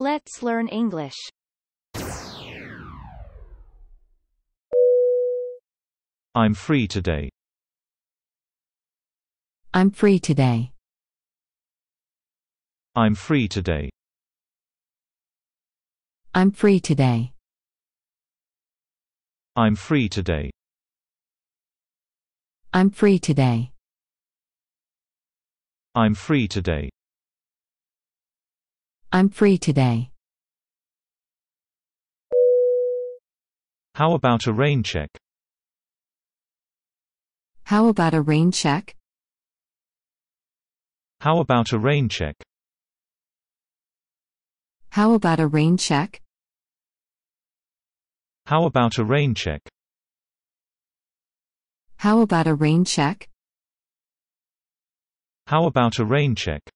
Let's learn English. I'm free today. I'm free today. I'm free today. I'm free today. I'm free today. I'm free today. I'm free today. I'm free today. How about a rain check? How about a rain check? How about a rain check? How about a rain check? How about a rain check? How about a rain check? How about a rain check?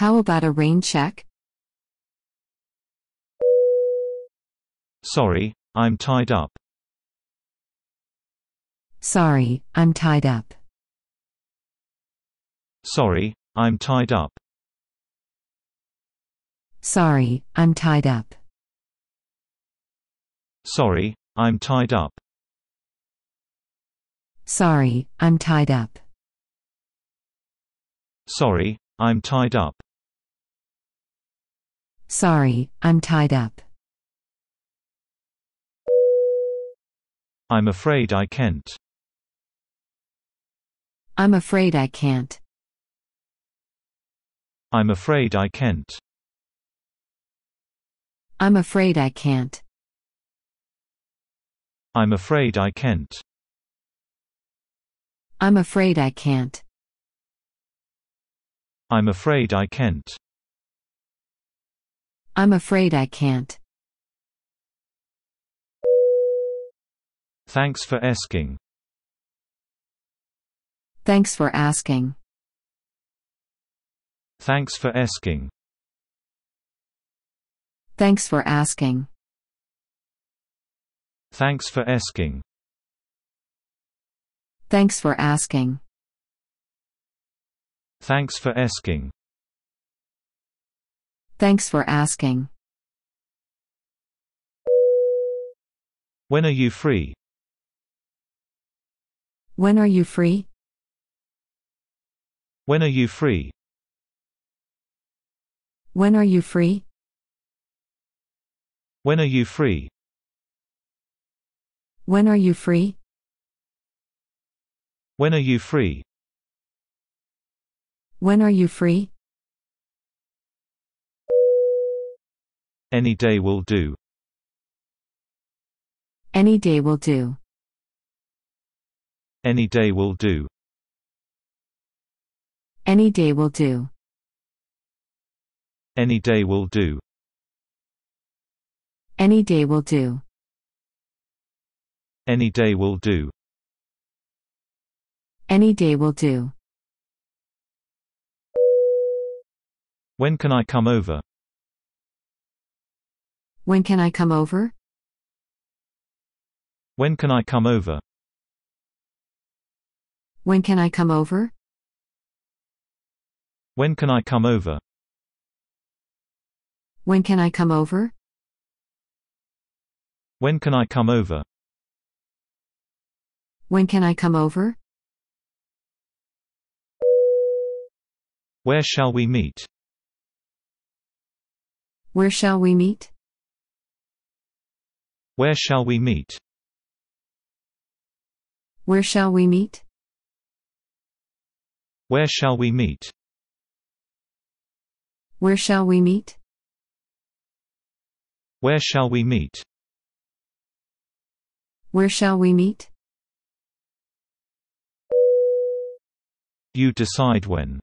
How about a rain check? Sorry, I'm tied up. Sorry, I'm tied up. Sorry, I'm tied up. Sorry, I'm tied up. Sorry, I'm tied up. Sorry, I'm tied up. Sorry, I'm tied up. Sorry, I'm tied up. I'm afraid I can't. I'm afraid I can't. I'm afraid I can't. I'm afraid I can't. I'm afraid I can't. I'm afraid I can't. I'm afraid I can't. I'm afraid I can't. Thanks for asking. Thanks for asking. Thanks for asking. Thanks for asking. Thanks for asking. Thanks for asking. Thanks for asking. Thanks for asking. When are you free? When are you free? When are you free? When are you free? When are you free? When are you free? When are you free? When are you free? Any day will do. Any day will do. Any day will do. Any day will do. Any day will do. Any day will do. Any day will do. Any day will do. When can I come over? When can I come over? When can I come over? When can I come over? When can I come over? When can I come over? When can I come over? When can I come over? Where shall we meet? Where shall we meet? Where shall we meet? Where shall we meet? Where shall we meet? Where shall we meet? Where shall we meet? Where shall we meet? You decide when.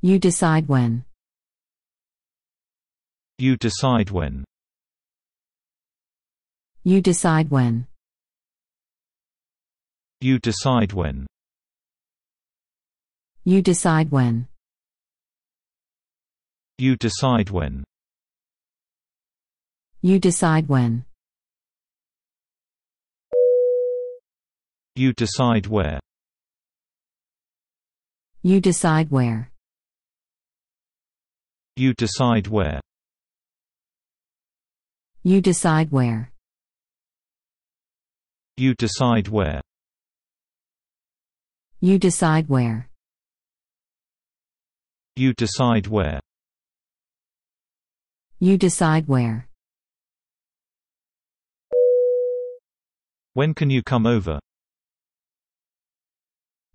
You decide when. You decide when. You decide when. You decide when. You decide when. You decide when. You decide when. You decide where. You decide where. You decide where. You decide where. You decide where. You decide where. You decide where. You decide where. When can you come over?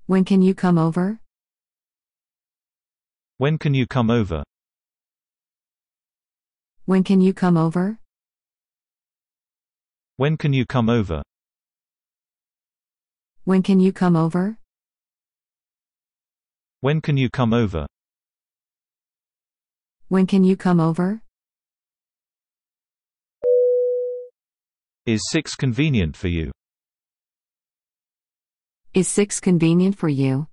When can you come over? When can you come over? When can you come over? When can you come over? When can you come over? When can you come over? When can you come over? Is 6 convenient for you? Is 6 convenient for you?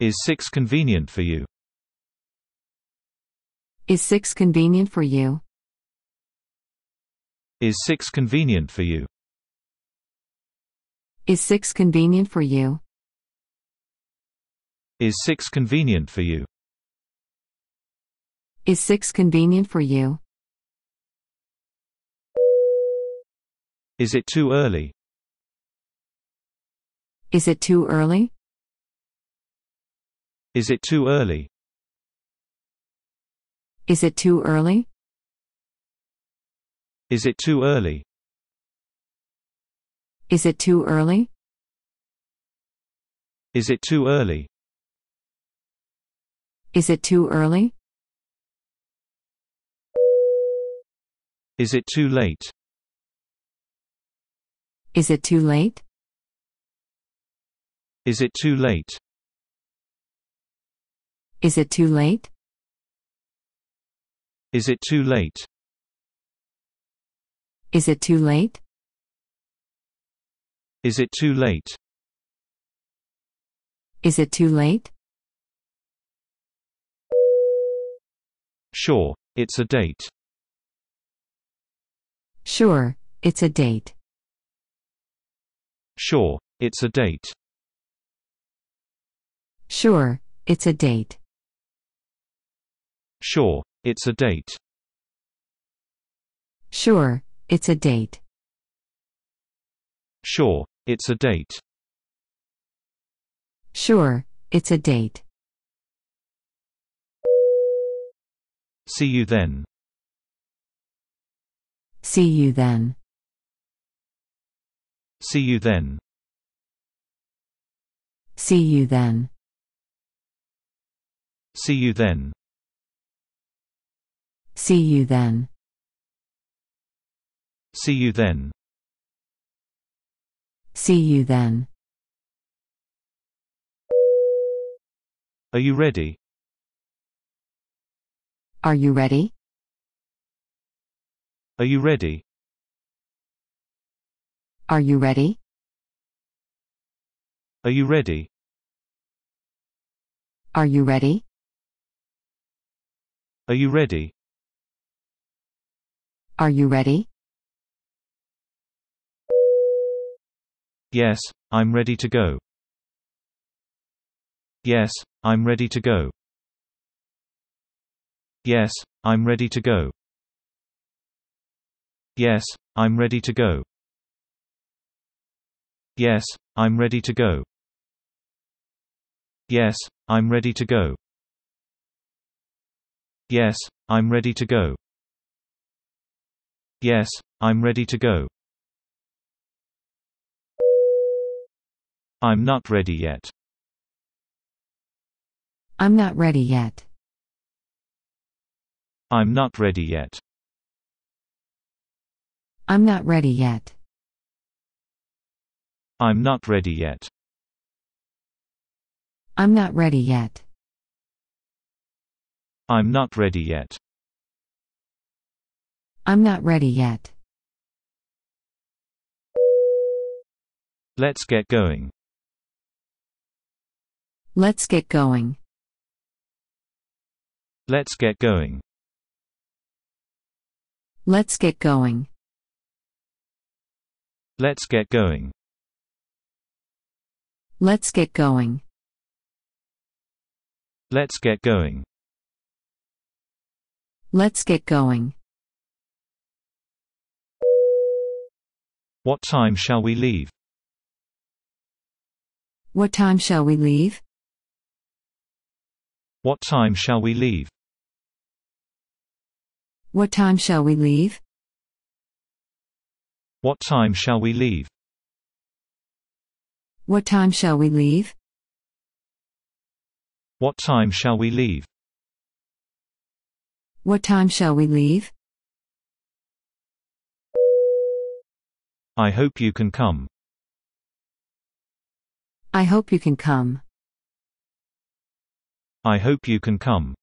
Is 6 convenient for you? Is 6 convenient for you? Is 6 convenient for you? Is 6 convenient for you? Is 6 convenient for you? Is 6 convenient for you? Is it too early? Is it too early? Is it too early? Is it too early? Is it too early? Is it too early? Is it too early? Is it too early? Is it too late? Is it too late? Is it too late? Is it too late? Is it too late? Is it too late? Is it too late? Is it too late? Sure, it's a date. Sure, it's a date. Sure, it's a date. Sure, it's a date. Sure, it's a date. Sure, it's a date. Sure, it's a date. Sure, it's a date. See you then. See you then. See you then. See you then. See you then. See you then. See you then. See you then. Are you ready? Are you ready? Are you ready? Are you ready? Are you ready? Are you ready? Are you ready? Are you ready? Yes, I'm ready to go. Yes, I'm ready to go. Yes, I'm ready to go. Yes, I'm ready to go. Yes, I'm ready to go. Yes, I'm ready to go. Yes, I'm ready to go. Yes, I'm ready to go. I'm not ready yet. I'm not ready yet. I'm not ready yet. I'm not ready yet. I'm not ready yet. I'm not ready yet. I'm not ready yet. I'm not ready yet. Let's get going. Let's get going. Let's get going. Let's get going. Let's get going. Let's get going. Let's get going. Let's get going. What time shall we leave? What time shall we leave? What time shall we leave? What time shall we leave? What time shall we leave? What time shall we leave? What time shall we leave? What time shall we leave? I hope you can come. I hope you can come. I hope you can come.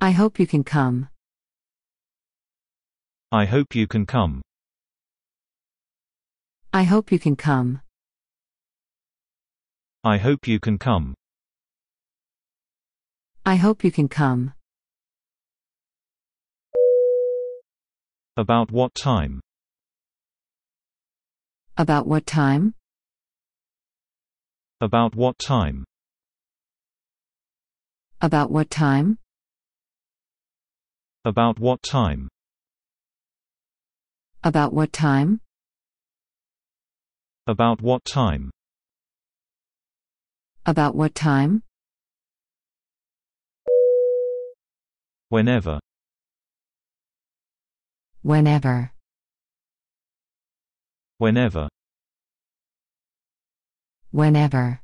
I hope you can come. I hope you can come. I hope you can come. I hope you can come. I hope you can come. About what time? About what time? About what time? About what time? About what time? About what time? About what time? About what time? Whenever. Whenever. Whenever. Whenever.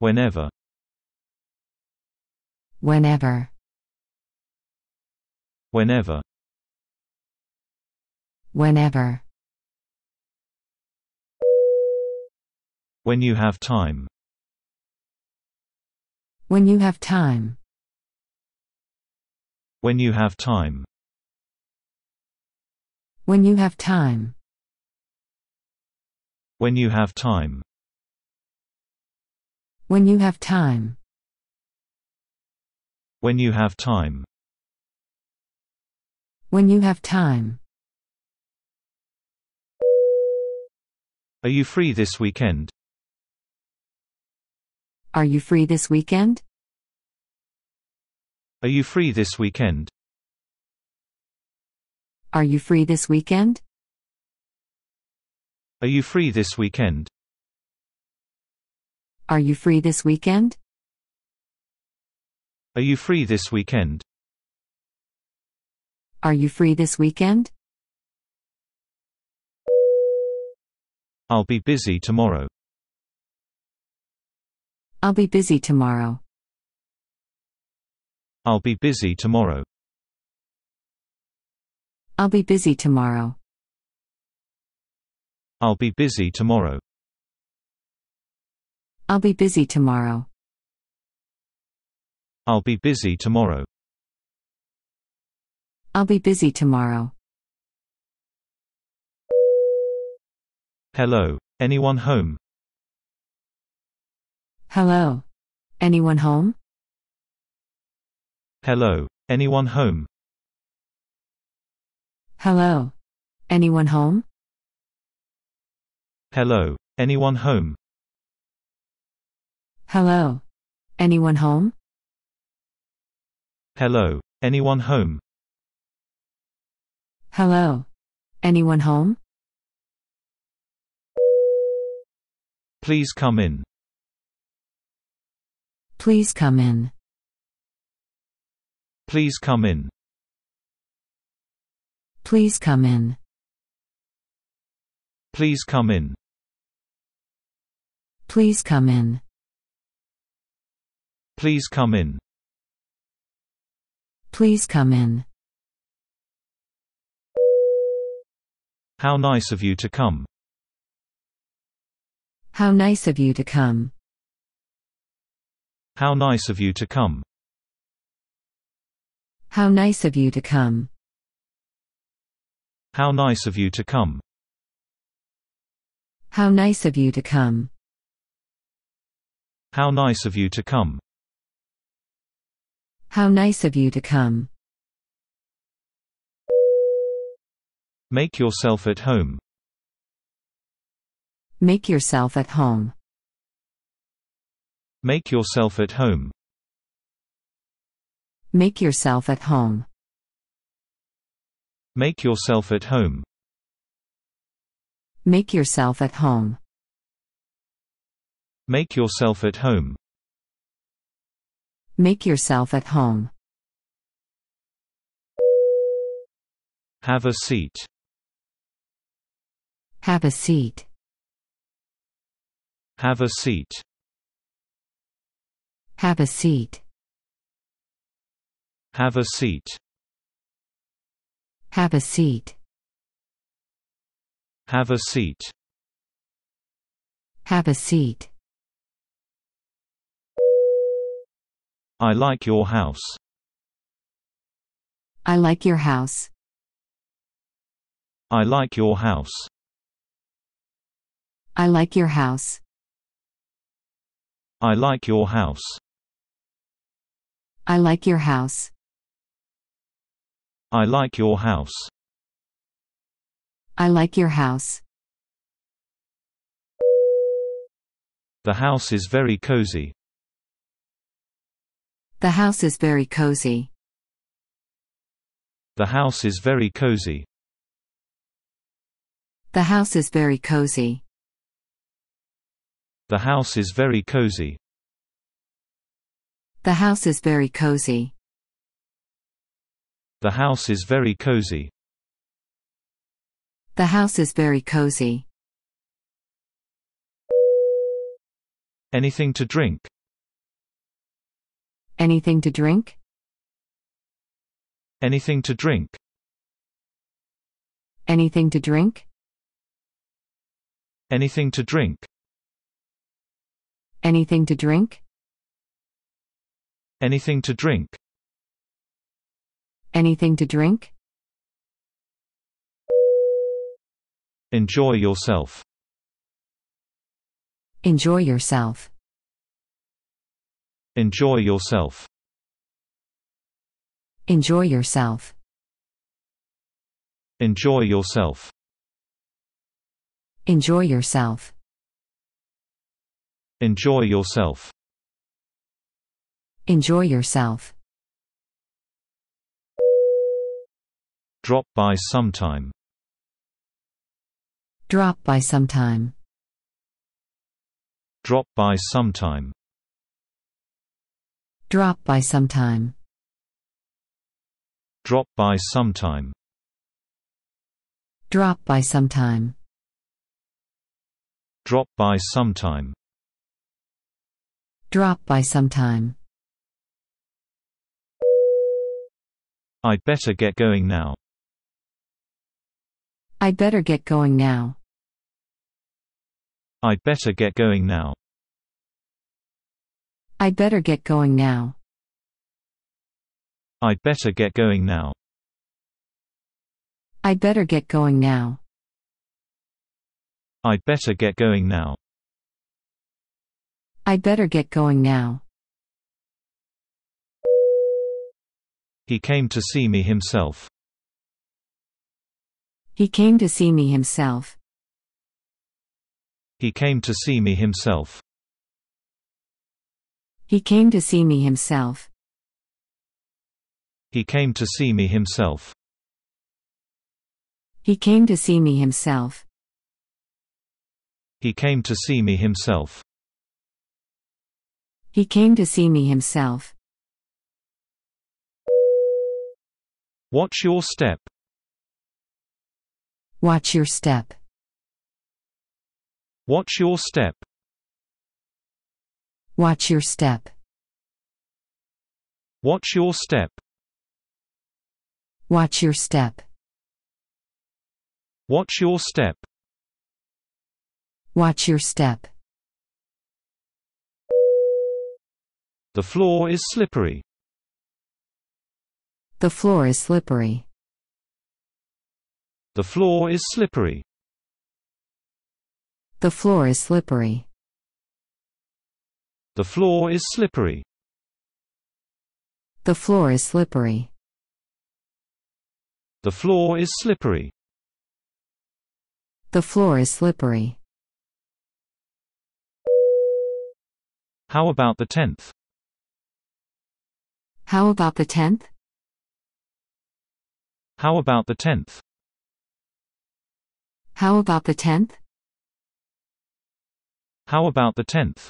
Whenever. Whenever. Whenever. Whenever. When you have time. When you have time. When you have time. When you have time. When you have time. When you have time. When you have time. When you have time. Are you free this weekend? Are you free this weekend? Are you free this weekend? Are you free this weekend? Are you free this weekend? Are you free this weekend? Are you free this weekend? Are you free this weekend? I'll be busy tomorrow. I'll be busy tomorrow. I'll be busy tomorrow. I'll be busy tomorrow. I'll be busy tomorrow. I'll be busy tomorrow. I'll be busy tomorrow. I'll be busy tomorrow. Hello, anyone home? Hello. Anyone home? Hello, anyone home? Hello. Anyone home? Hello, anyone home? Hello. Anyone home? Hello. Anyone home? Hello. Anyone home? Please come in. Please come in. Please come in. Please come in. Please come in. Please come in. Please come in. Please come in. How nice of you to come. How nice of you to come. How nice of you to come. How nice of you to come. How nice of you to come. How nice of you to come. How nice of you to come. How nice of you to come. Make yourself at home. Make yourself at home. Make yourself at home. Make yourself at home. Make yourself at home. Make yourself at home. Make yourself at home. Make yourself at home. Have a seat. Have a seat. Have a seat. Have a seat. Have a seat. Have a seat. Have a seat. Have a seat. I like your house. I like your house. I like your house. I like your house. I like your house. I like your house. I like your house. I like your house. The house is very cozy. The house is very cozy. The house is very cozy. The house is very cozy. The house is very cozy. The house is very cozy. The house is very cozy. The house is very cozy. Anything to drink? Anything to drink? Anything to drink? Anything to drink? Anything to drink? Anything to drink? Anything to drink? Anything to drink? Enjoy yourself. Enjoy yourself. Enjoy yourself. Enjoy yourself. Enjoy yourself. Enjoy yourself. Enjoy yourself. Enjoy yourself. Drop by sometime. Drop by sometime. Drop by sometime. Drop by sometime. Drop by sometime. Drop by sometime. Drop by sometime. Drop by sometime. I'd better get going now. I'd better get going now. I'd better get going now. I'd better get going now. I'd better get going now. I'd better get going now. I'd better get going now. I'd better get going now. He came to see me himself. He came to see me himself. He came to see me himself. He came to see me himself. He came to see me himself. He came to see me himself. He came to see me himself. He came to see me himself. Watch your step. Watch your step. Watch your step. Watch your step. Watch your step. Watch your step. Watch your step. Watch your step. The floor is slippery. The floor is slippery. The floor is slippery. The floor is slippery. The floor is slippery. The floor is slippery. The floor is slippery. The floor is slippery. How about the 10th? How about the 10th? How about the 10th? How about the 10th? How about the 10th?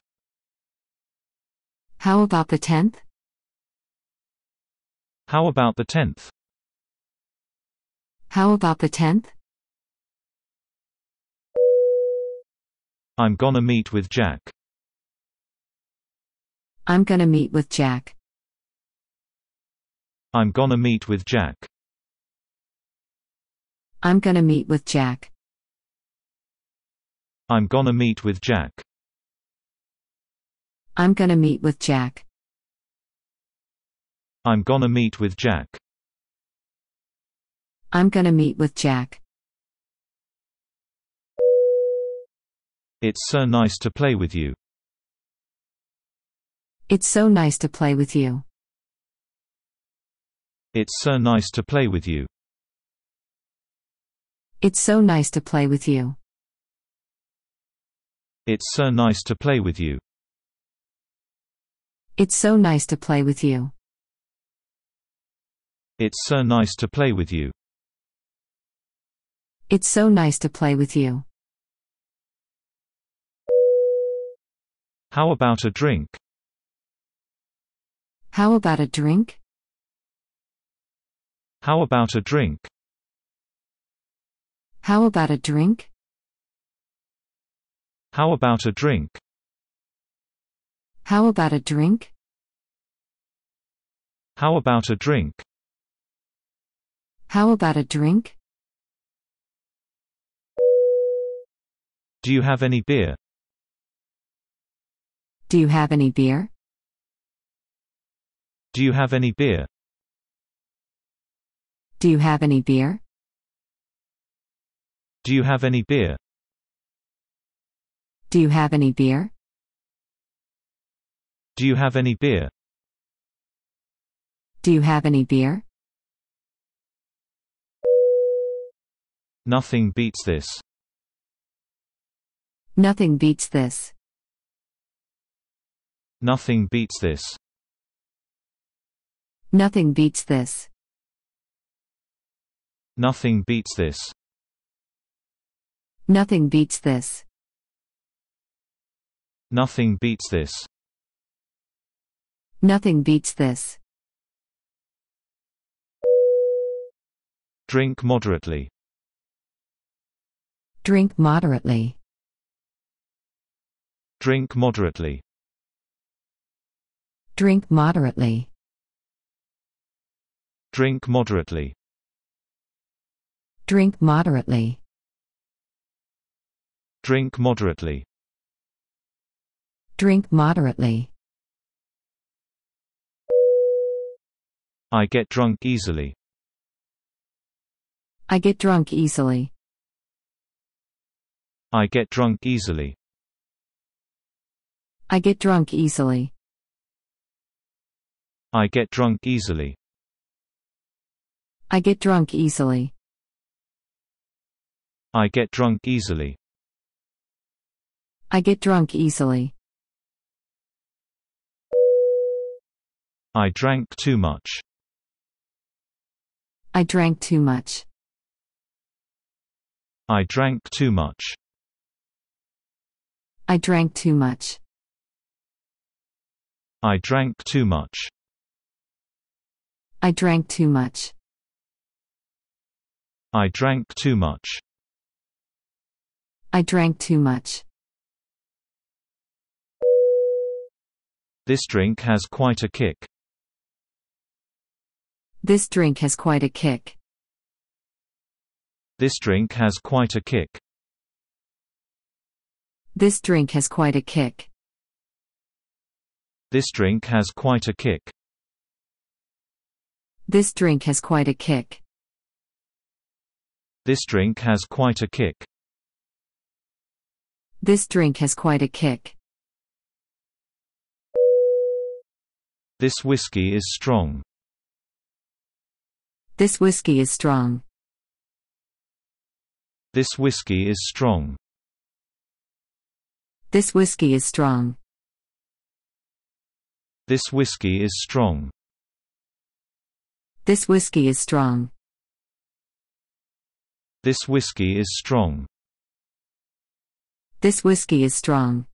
How about the 10th? How about the 10th? How about the 10th? I'm gonna meet with Jack. I'm gonna meet with Jack. I'm gonna meet with Jack. I'm gonna meet with Jack. I'm gonna meet with Jack. I'm gonna meet with Jack. I'm gonna meet with Jack. I'm gonna meet with Jack. It's so nice to play with you. It's so nice to play with you. It's so nice to play with you. It's so nice to play with you. It's so nice to play with you. It's so nice to play with you. It's so nice to play with you. It's so nice to play with you. How about a drink? How about a drink? How about a drink? How about a drink? How about a drink? How about a drink? How about a drink? How about a drink? Do you have any beer? Do you have any beer? Do you have any beer? Do you have any beer? Do you have any beer? Do you have any beer? Do you have any beer? Do you have any beer? Nothing beats this. Nothing beats this. Nothing beats this. Nothing beats this. Nothing beats this. Nothing beats this. Nothing beats this. Nothing beats this. Drink moderately. Drink moderately. Drink moderately. Drink moderately. Drink moderately. Drink moderately. Drink moderately. Drink moderately. I get drunk easily. I get drunk easily. I get drunk easily. I get drunk easily. I get drunk easily. I get drunk easily. I get drunk easily. I get drunk easily. I drank too much. I drank too much. I drank too much. I drank too much. I drank too much. I drank too much. I drank too much. I drank too much. This drink has quite a kick. This drink has quite a kick. This drink has quite a kick. This drink has quite a kick. This drink has quite a kick. This drink has quite a kick. This drink has quite a kick. This drink has quite a kick. This whiskey is strong. This whiskey is strong. This whiskey is strong. This whiskey is strong. This whiskey is strong. This whiskey is strong. This whiskey is strong. This whiskey is strong.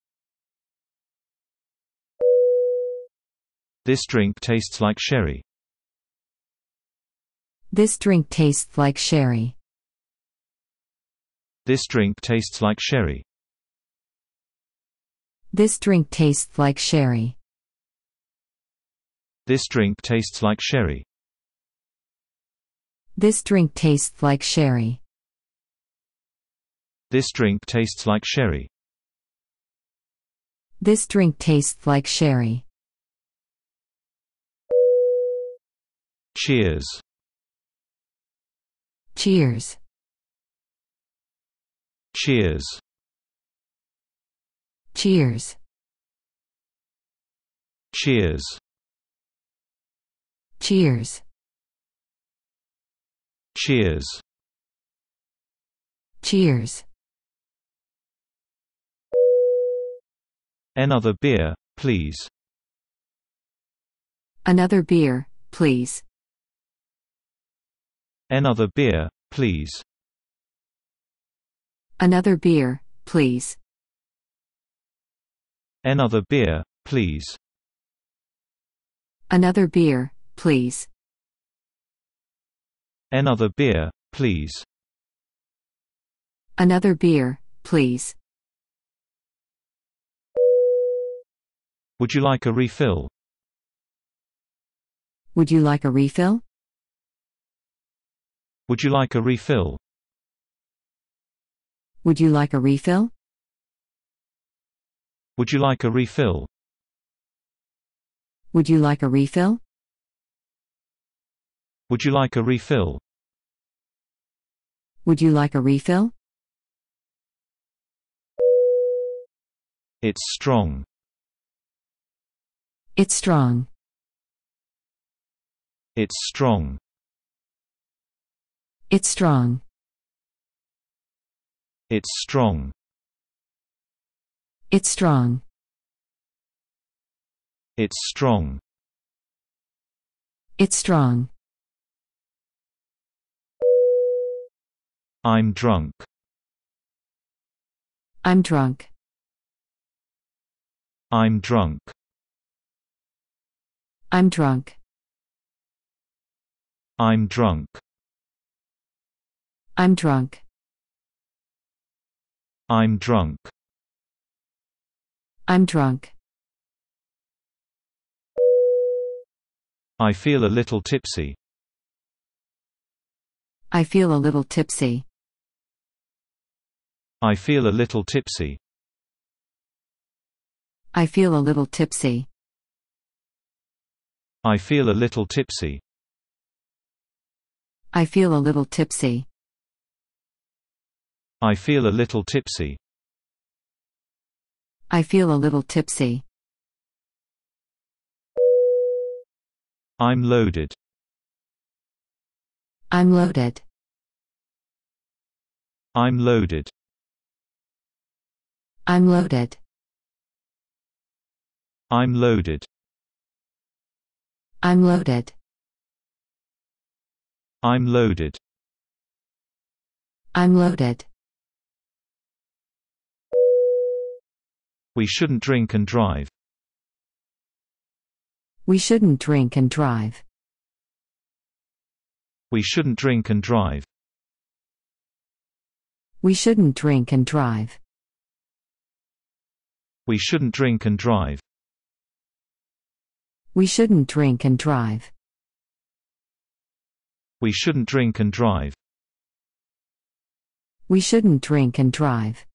This drink tastes like sherry. This drink tastes like sherry. This drink tastes like sherry. This drink tastes like sherry. This drink tastes like sherry. This drink tastes like sherry. This drink tastes like sherry. This drink tastes like sherry. Cheers. Cheers. Cheers. Cheers. Cheers. Cheers. Cheers. Cheers. Another beer, please. Another beer, please. Another beer, please. Another beer, please. Another beer, please. Another beer, please. Another beer, please. Another beer, please. Would you like a refill? Would you like a refill? Would you like a refill? Would you like a refill? Would you like a refill? Would you like a refill? Would you like a refill? Would you like a refill? It's strong. It's strong. It's strong. It's strong. It's strong. It's strong. It's strong. It's strong. I'm drunk. I'm drunk. I'm drunk. I'm drunk. I'm drunk. I'm drunk. I'm drunk. I'm drunk. I feel a little tipsy. I feel a little tipsy. I feel a little tipsy. I feel a little tipsy. I feel a little tipsy. I feel a little tipsy. I feel a little tipsy. I feel a little tipsy. I'm loaded. I'm loaded. I'm loaded. I'm loaded. I'm loaded. I'm loaded. I'm loaded. I'm loaded. We shouldn't drink and drive. We shouldn't drink and drive. We shouldn't drink and drive. We shouldn't drink and drive. We shouldn't drink and drive. We shouldn't drink and drive. We shouldn't drink and drive. We shouldn't drink and drive.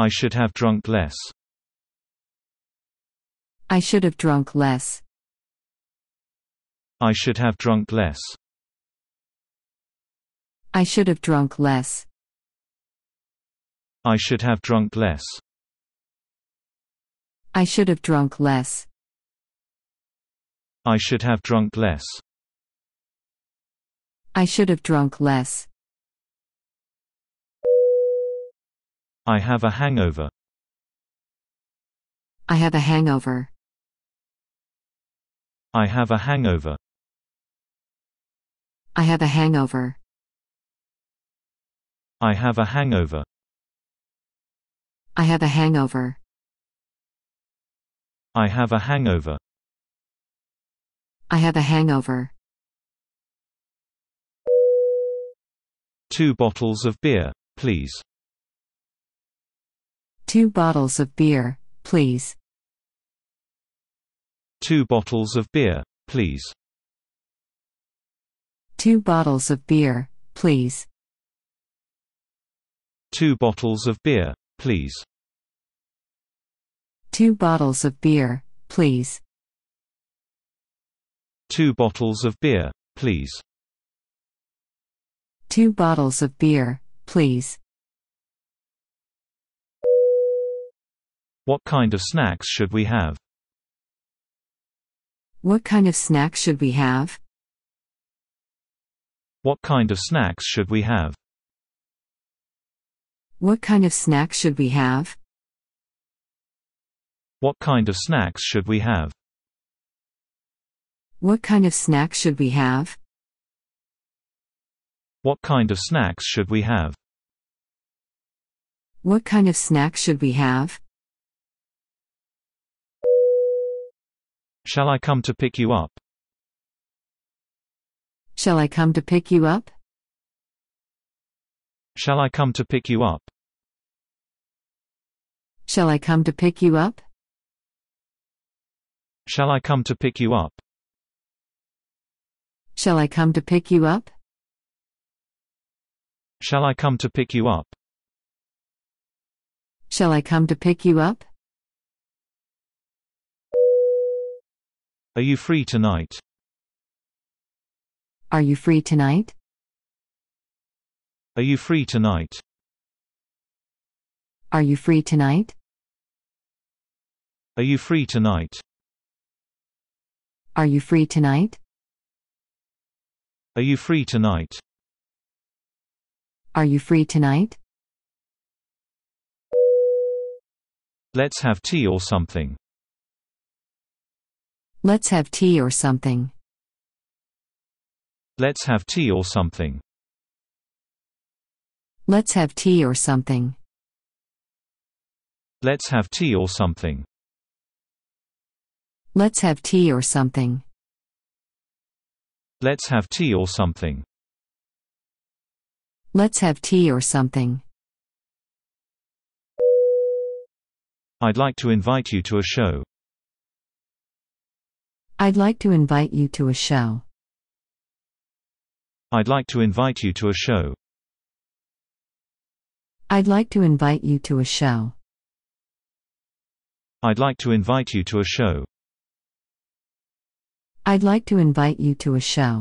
I should have drunk less. I should have drunk less. I should have drunk less. I should have drunk less. I should have drunk less. I should have drunk less. I should have drunk less. I should have drunk less. I have a hangover. I have a hangover. I have a hangover. I have a hangover. I have a hangover. I have a hangover. I have a hangover. I have a hangover. Two bottles of beer, please. Two bottles of beer, please. Two bottles of beer, please. Two bottles of beer, please. Two bottles of beer, please. Two bottles of beer, please. Two bottles of beer, please. Two bottles of beer, please. What kind of snacks should we have? What kind of snacks should we have? What kind of snacks should we have? What kind of snacks should we have? What kind of snacks should we have? What kind of snacks should we have? What kind of snacks should we have? What kind of snacks should we have? Shall I come to pick you up? Shall I come to pick you up? Shall I come to pick you up? Shall I come to pick you up? Shall I come to pick you up? Shall I come to pick you up? Shall I come to pick you up? Shall I come to pick you up? Are you free tonight? Are you free tonight? Are you free tonight? Are you free tonight? Are you free tonight? Are you free tonight? Are you free tonight? Are you free tonight? Let's have tea or something. Let's have tea or something. Let's have tea or something. Let's have tea or something. Let's have tea or something. Let's have tea or something. Let's have tea or something. Let's have tea or something. I'd like to invite you to a show. I'd like to invite you to a show. I'd like to invite you to a show. I'd like to invite you to a show. I'd like to invite you to a show. I'd like to invite you to a show.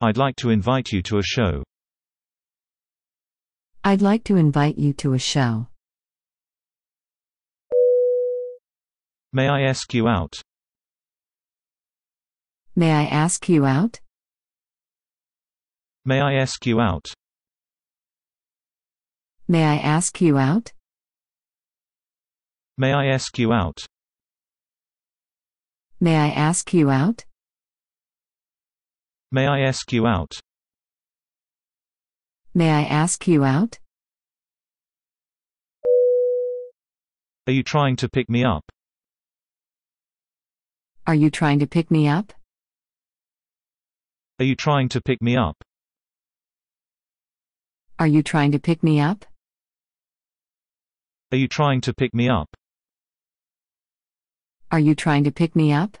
I'd like to invite you to a show. I'd like to invite you to a show. May I ask you out? May I ask you out? May I ask you out? May I ask you out? May I ask you out? May I ask you out? May I ask you out? May I ask you out? Are you trying to pick me up? Are you trying to pick me up? Are you trying to pick me up? Are you trying to pick me up? Are you trying to pick me up? Are you trying to pick me up?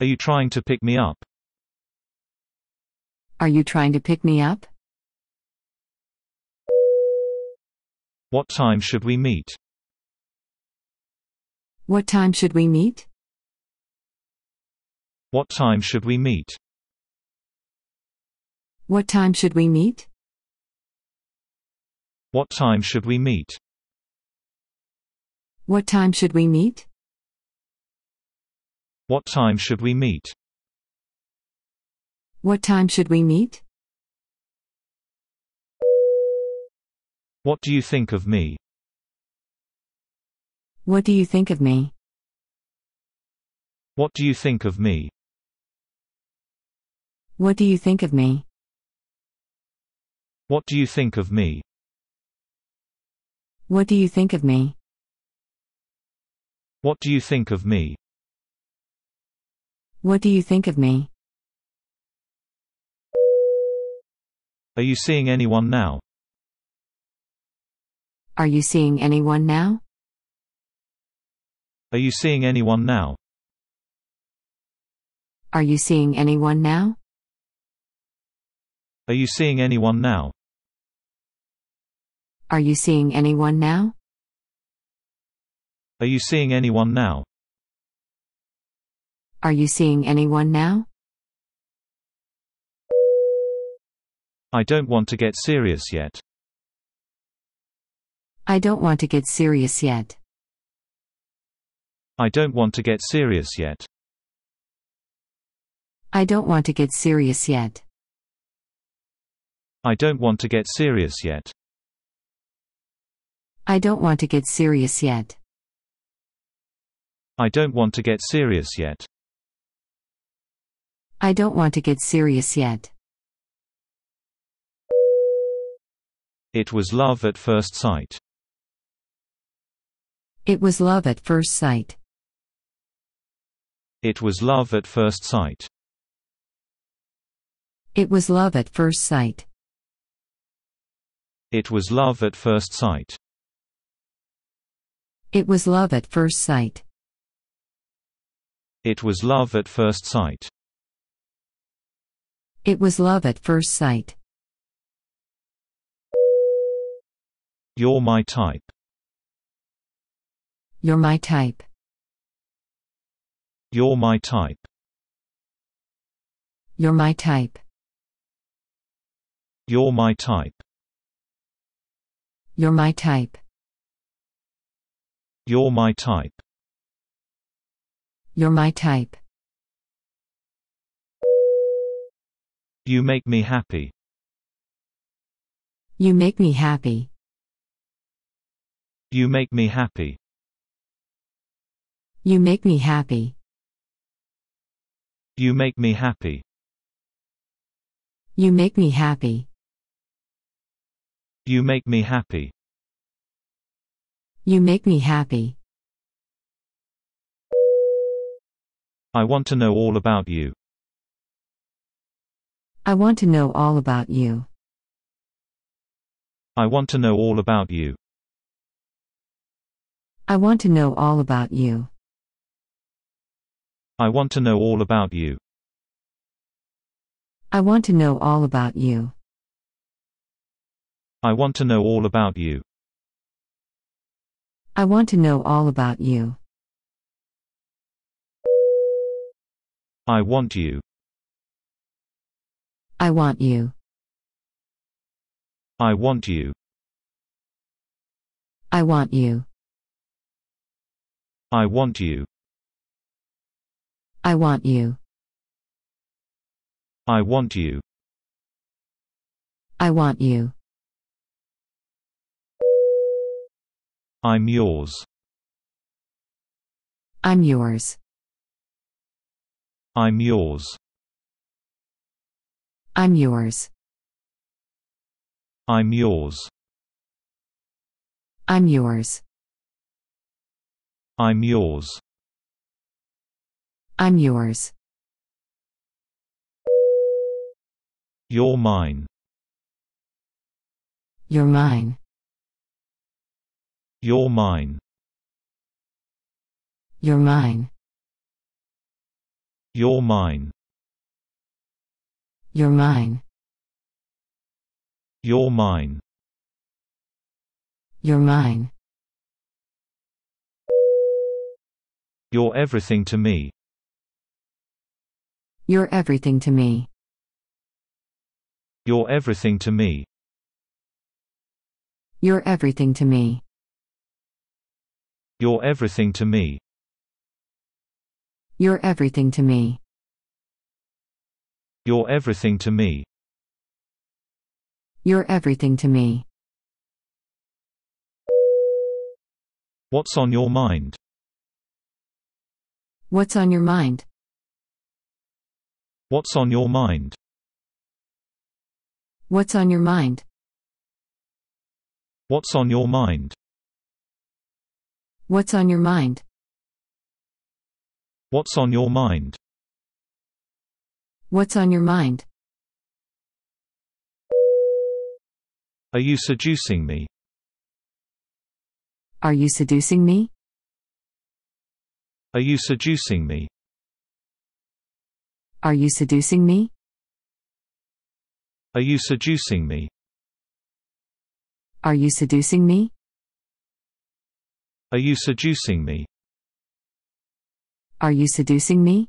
Are you trying to pick me up? Are you trying to pick me up? What time should we meet? What time should we meet? What time should we meet? What time should we meet? What time should we meet? What time should we meet? What time should we meet? What time should we meet? What do you think of me? What do you think of me? What do you think of me? What do you think of me? What do you think of me? What do you think of me? What do you think of me? What do you think of me? Are you seeing anyone now? Are you seeing anyone now? Are you seeing anyone now? Are you seeing anyone now? Are you seeing anyone now? Are you seeing anyone now? Are you seeing anyone now? Are you seeing anyone now? I don't want to get serious yet. I don't want to get serious yet. I don't want to get serious yet. I don't want to get serious yet. I don't want to get serious yet. I don't want to get serious yet. I don't want to get serious yet. I don't want to get serious yet. It was love at first sight. It was love at first sight. It was love at first sight. It was love at first sight. It was love at first sight. It was love at first sight. It was love at first sight. It was love at first sight. You're my type. You're my type. You're my type. You're my type. You're my type. You're my type. You're my type. You're my type. You make me happy. You make me happy. You make me happy. You make me happy. You make me happy. You make me happy. You make me happy. You make me happy. I want to know all about you. I want to know all about you. I want to know all about you. I want to know all about you. I want to know all about you. I want to know all about you. I want to know all about you. I want to know all about you. I want you. I want you. I want you. I want you. I want you. I want you. I want you. I want you. I'm yours. I'm yours. I'm yours. I'm yours. I'm yours. I'm yours. I'm yours. I'm yours. You're mine. You're mine. You're mine. You're mine. You're mine. You're mine. You're mine. You're mine. You're everything to me. You're everything to me. You're everything to me. You're everything to me. You're everything to me. You're everything to me. You're everything to me. You're everything to me. What's on your mind? What's on your mind? What's on your mind? What's on your mind? What's on your mind? What's on your mind? What's on your mind? What's on your mind? Are you seducing me? Are you seducing me? Are you seducing me? Are you seducing me? Are you seducing me? Are you seducing me? Are you seducing me? Are you seducing me?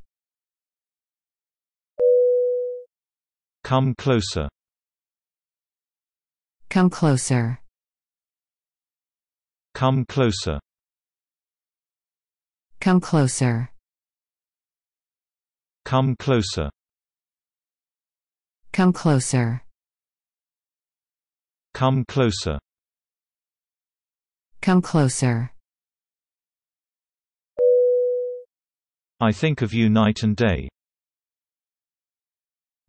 Come closer. Come closer. Come closer. Come closer. Come closer. Come closer. Come closer. Come closer. I think of you night and day.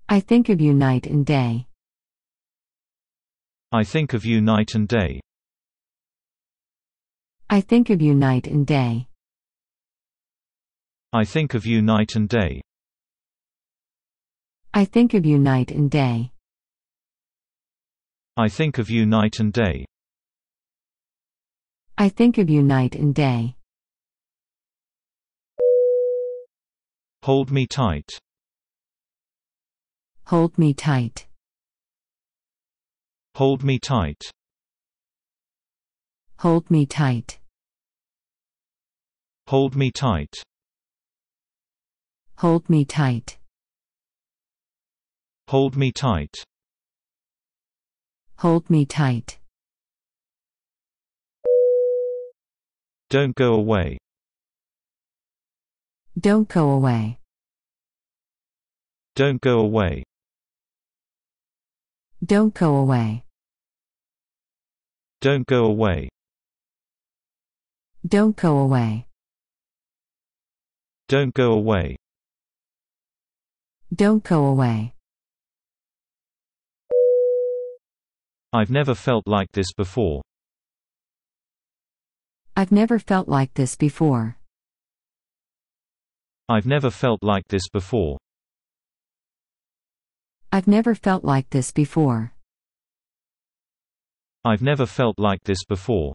I think of you night and day. I think of you night and day. I think of you night and day. I think of you night and day. I think of you night and day. I think of you night and day. I think of you night and day. Hold me tight. Hold me tight. Hold me tight. Hold me tight. Hold me tight. Hold me tight. Hold me tight. Hold me tight. Don't go away. Don't go away. Don't go away. Don't go away. Don't go away. Don't go away. Don't go away. Don't go away. I've never felt like this before. I've never felt like this before. I've never felt like this before. I've never felt like this before. I've never felt like this before.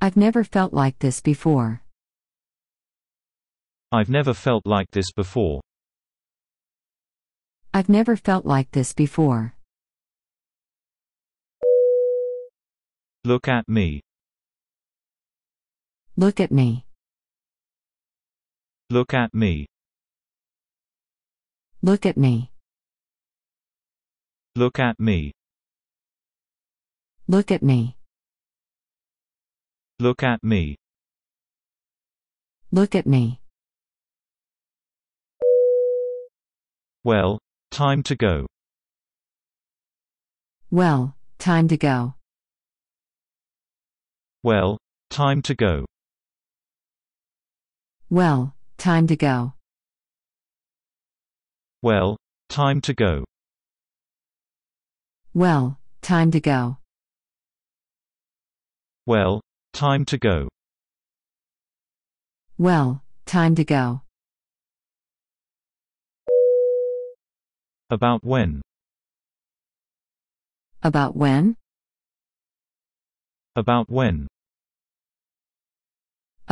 I've never felt like this before. I've never felt like this before. I've never felt like this before. Look at me. Look at me. Look at me. Look at me. Look at me. Look at me. Look at me. Look at me. Well, time to go. Well, time to go. Well, time to go. Well, time to go. Well, time to go. Well, time to go. Well, time to go. Well, time to go. About when? About when? About when?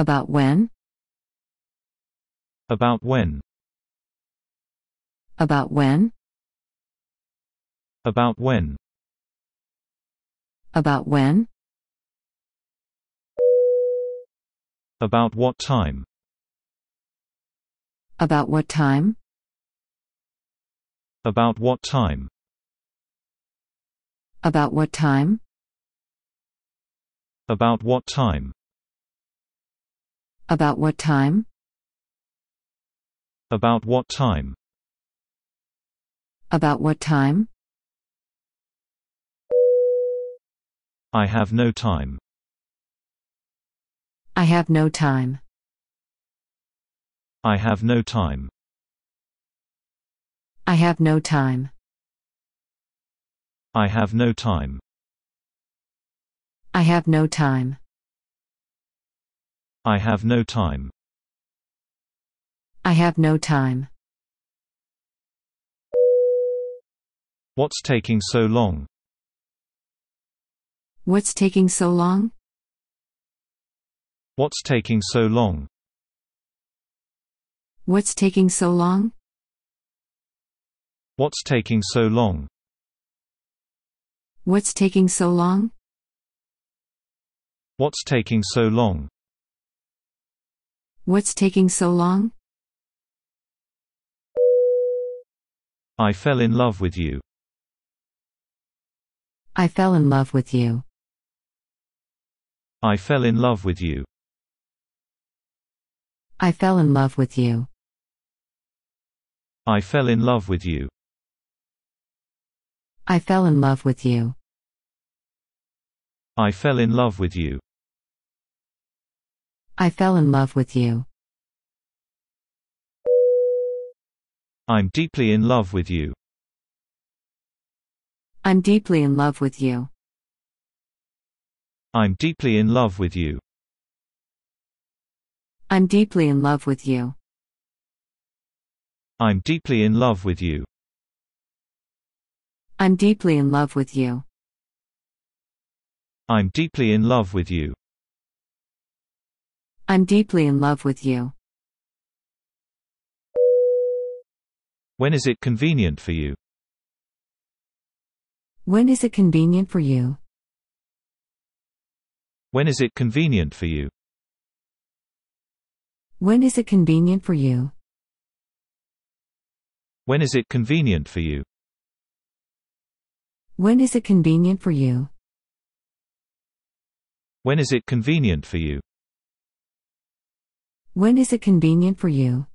About when? About when? About when? About when? About when? About what time? About what time? About what time? About what time? About what time? About what time? About what time? About what time? I have no time. I have no time. I have no time. I have no time. I have no time. I have no time. I have no time. I have no time. What's taking so long? What's taking so long? What's taking so long? What's taking so long? What's taking so long? What's taking so long? What's taking so long? What's taking so long? I fell in love with you. I fell in love with you. I fell in love with you. I fell in love with you. I fell in love with you. I fell in love with you. I fell in love with you. I fell in love with you. I'm deeply in love with you. I'm deeply in love with you. I'm deeply in love with you. I'm deeply in love with you. I'm deeply in love with you. I'm deeply in love with you. I'm deeply in love with you. I'm deeply in love with you. When is it convenient for you? When is it convenient for you? When is it convenient for you? When is it convenient for you? When is it convenient for you? When is it convenient for you? When is it convenient for you? When is it convenient for you?